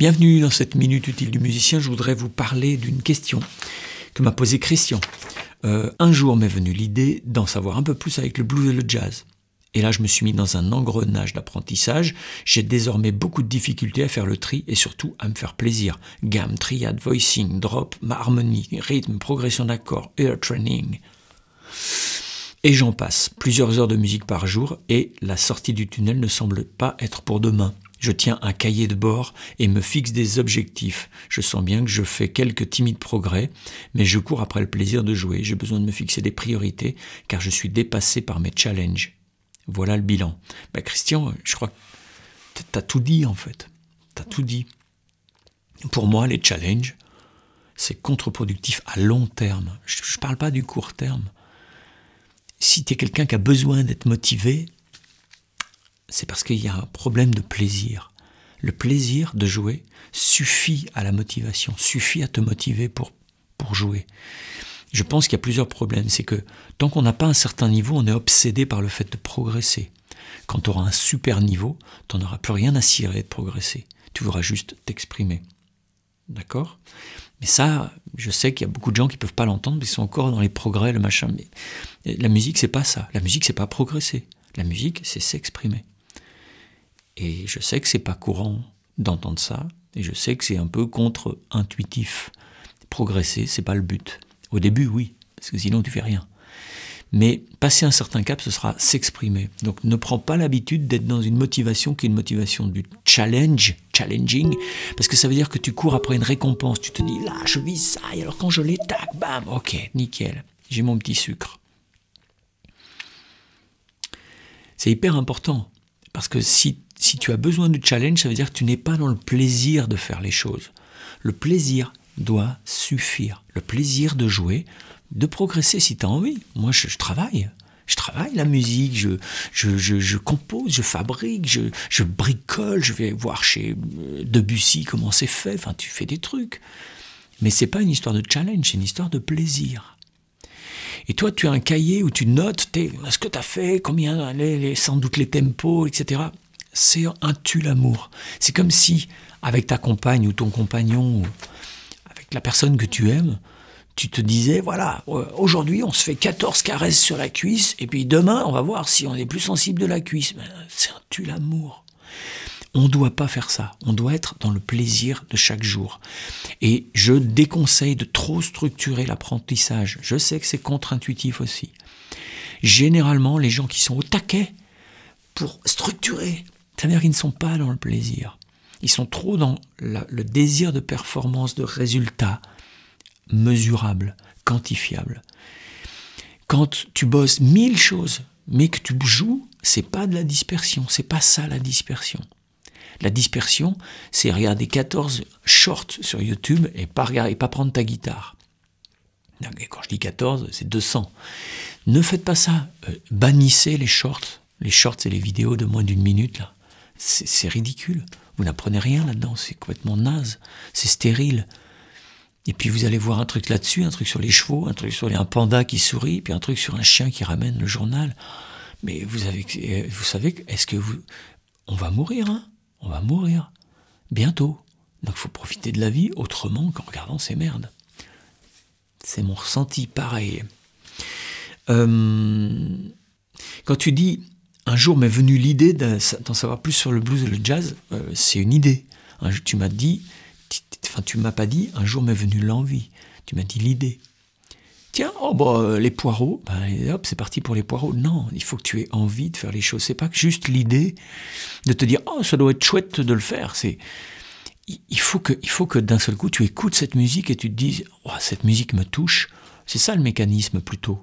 Bienvenue dans cette minute utile du musicien. Je voudrais vous parler d'une question que m'a posée Christian. Euh, un jour m'est venue l'idée d'en savoir un peu plus avec le blues et le jazz. Et là, je me suis mis dans un engrenage d'apprentissage. J'ai désormais beaucoup de difficultés à faire le tri et surtout à me faire plaisir. Gamme, triade, voicing, drop, harmonie, rythme, progression d'accords, air training. Et j'en passe. Plusieurs heures de musique par jour et la sortie du tunnel ne semble pas être pour demain. Je tiens un cahier de bord et me fixe des objectifs. Je sens bien que je fais quelques timides progrès, mais je cours après le plaisir de jouer. J'ai besoin de me fixer des priorités car je suis dépassé par mes challenges. Voilà le bilan. Bah, Christian, je crois que as tout dit en fait. Tu as tout dit. Pour moi, les challenges, c'est contre-productif à long terme. Je ne parle pas du court terme. Si tu es quelqu'un qui a besoin d'être motivé, c'est parce qu'il y a un problème de plaisir. Le plaisir de jouer suffit à la motivation, suffit à te motiver pour, pour jouer. Je pense qu'il y a plusieurs problèmes. C'est que tant qu'on n'a pas un certain niveau, on est obsédé par le fait de progresser. Quand tu auras un super niveau, tu n'auras plus rien à cirer de progresser. Tu voudras juste t'exprimer. D'accord Mais ça, je sais qu'il y a beaucoup de gens qui ne peuvent pas l'entendre, mais ils sont encore dans les progrès, le machin. Mais la musique, c'est pas ça. La musique, c'est pas progresser. La musique, c'est s'exprimer. Et je sais que c'est pas courant d'entendre ça, et je sais que c'est un peu contre-intuitif. Progresser, c'est pas le but. Au début, oui, parce que sinon tu fais rien. Mais passer un certain cap, ce sera s'exprimer. Donc ne prends pas l'habitude d'être dans une motivation qui est une motivation du challenge, challenging, parce que ça veut dire que tu cours après une récompense. Tu te dis, là, je vis ça, et alors quand je l'ai, tac, bam, ok, nickel, j'ai mon petit sucre. C'est hyper important, parce que si si tu as besoin de challenge, ça veut dire que tu n'es pas dans le plaisir de faire les choses. Le plaisir doit suffire. Le plaisir de jouer, de progresser si tu as envie. Moi, je, travaille. Je travaille la musique, je, je, je compose, je fabrique, je, bricole, je vais voir chez euh, Debussy comment c'est fait. Enfin, tu fais des trucs. Mais c'est pas une histoire de challenge, c'est une histoire de plaisir. Et toi, tu as un cahier où tu notes ce que tu as fait, combien, les, sans doute les tempos, etc c'est un tu l'amour. C'est comme si, avec ta compagne ou ton compagnon, avec la personne que tu aimes, tu te disais, voilà, euh, aujourd'hui on se fait 14 caresses sur la cuisse, et puis demain on va voir si on est plus sensible de la cuisse. Euh, c'est un tu l'amour. On ne doit pas faire ça. On doit être dans le plaisir de chaque jour. Et je déconseille de trop structurer l'apprentissage. Je sais que c'est contre-intuitif aussi. Généralement, les gens qui sont au taquet pour structurer, c'est-à-dire qu'ils ne sont pas dans le plaisir. Ils sont trop dans le désir de performance, de résultats mesurables, quantifiables. Quand tu bosses mille choses, mais que tu joues, c'est pas de la dispersion, c'est pas ça la dispersion. La dispersion, c'est regarder 14 shorts sur YouTube et pas, regarder, pas prendre ta guitare. quand je dis 14, c'est 200. Ne faites pas ça. Euh, bannissez les shorts. Les shorts, c'est les vidéos de moins d'une minute, là c'est ridicule. Vous n'apprenez rien là-dedans, c'est complètement naze, c'est stérile. Et puis vous allez voir un truc là-dessus, un truc sur les chevaux, un truc sur les, un panda qui sourit, puis un truc sur un chien qui ramène le journal. Mais vous, avez, euh, vous savez, est-ce que vous... On va mourir, hein On va mourir. Bientôt. Donc il faut profiter de la vie autrement qu'en regardant ces merdes. C'est mon ressenti pareil. Euh, quand tu dis un jour m'est venue l'idée d'en savoir plus sur le blues et le jazz. Euh, c'est une idée. tu m'as dit, enfin tu m'as pas dit, un jour m'est venue l'envie. Tu m'as dit l'idée. Tiens, oh bah, euh, les poireaux, bah, hop, c'est parti pour les poireaux. Non, il faut que tu aies envie de faire les choses. C'est pas juste l'idée de te dire, oh, ça doit être chouette de le faire. C'est, il faut que, il faut que d'un seul coup, tu écoutes cette musique et tu te dises, oh, cette musique me touche. C'est ça le mécanisme plutôt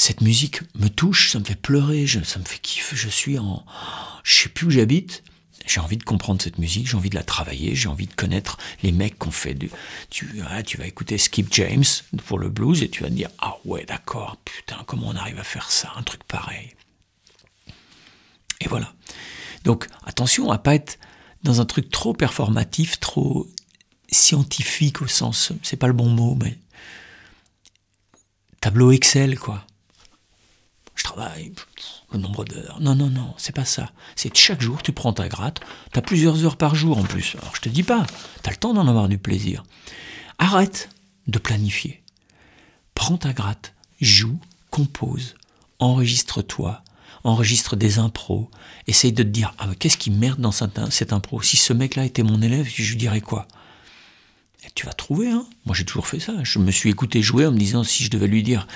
cette musique me touche, ça me fait pleurer, ça me fait kiffer, je suis en... Je sais plus où j'habite, j'ai envie de comprendre cette musique, j'ai envie de la travailler, j'ai envie de connaître les mecs qu'on fait. Du, tu, vas écouter Skip James pour le blues et tu vas te dire, ah ouais, d'accord, putain, comment on arrive à faire ça, un truc pareil. Et voilà. Donc attention à pas être dans un truc trop performatif, trop scientifique au sens, c'est pas le bon mot, mais tableau Excel quoi je travaille le nombre d'heures. Non, non, non, c'est pas ça. C'est chaque jour, tu prends ta gratte, tu as plusieurs heures par jour en plus. Alors je te dis pas, tu as le temps d'en avoir du plaisir. Arrête de planifier. Prends ta gratte, joue, compose, enregistre-toi, enregistre des impros, essaye de te dire Ah, qu'est-ce qui merde dans cette, impro Si ce mec-là était mon élève, je lui dirais quoi tu vas trouver, hein. Moi j'ai toujours fait ça. Je me suis écouté jouer en me disant Si je devais lui dire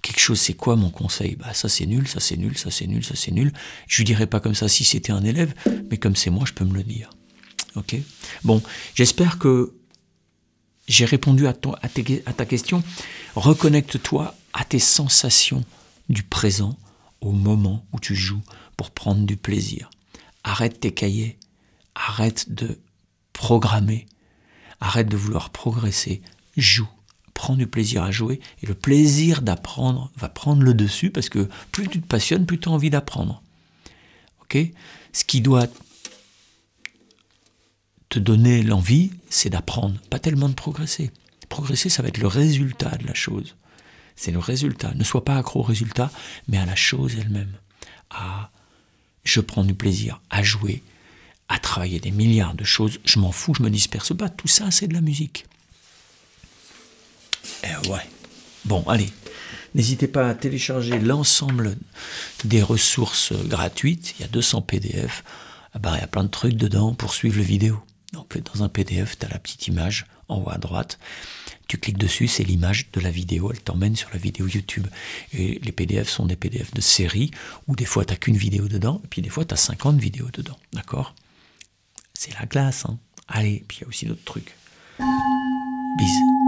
quelque chose, c'est quoi mon conseil Bah ça c'est nul, ça c'est nul, ça c'est nul, ça c'est nul. Je lui dirais pas comme ça si c'était un élève, mais comme c'est moi, je peux me le dire. Ok Bon, j'espère que j'ai répondu à, à ta question. Reconnecte-toi à tes sensations du présent au moment où tu joues pour prendre du plaisir. Arrête tes cahiers, arrête de programmer, arrête de vouloir progresser, joue prends du plaisir à jouer et le plaisir d'apprendre va prendre le dessus parce que plus tu te passionnes, plus tu as envie d'apprendre. Ce qui doit te donner l'envie, c'est d'apprendre, pas tellement de progresser. Progresser, ça va être le résultat de la chose. C'est le résultat. Ne sois pas accro au résultat, mais à la chose elle-même. À je prends du plaisir à jouer, à travailler des milliards de choses, je m'en fous, je me disperse pas. Tout ça, c'est de la musique. Eh ouais. Bon, allez. N'hésitez pas à télécharger l'ensemble des ressources gratuites. Il y a 200 PDF. Ah bah, il y a plein de trucs dedans pour suivre le vidéo. Donc, dans un PDF, tu as la petite image en haut à droite. Tu cliques dessus, c'est l'image de la vidéo. Elle t'emmène sur la vidéo YouTube. Et les PDF sont des PDF de série où des fois, tu n'as qu'une vidéo dedans. Et puis, des fois, tu as 50 vidéos dedans. D'accord C'est la glace. Hein Allez, puis il y a aussi d'autres trucs. Bisous.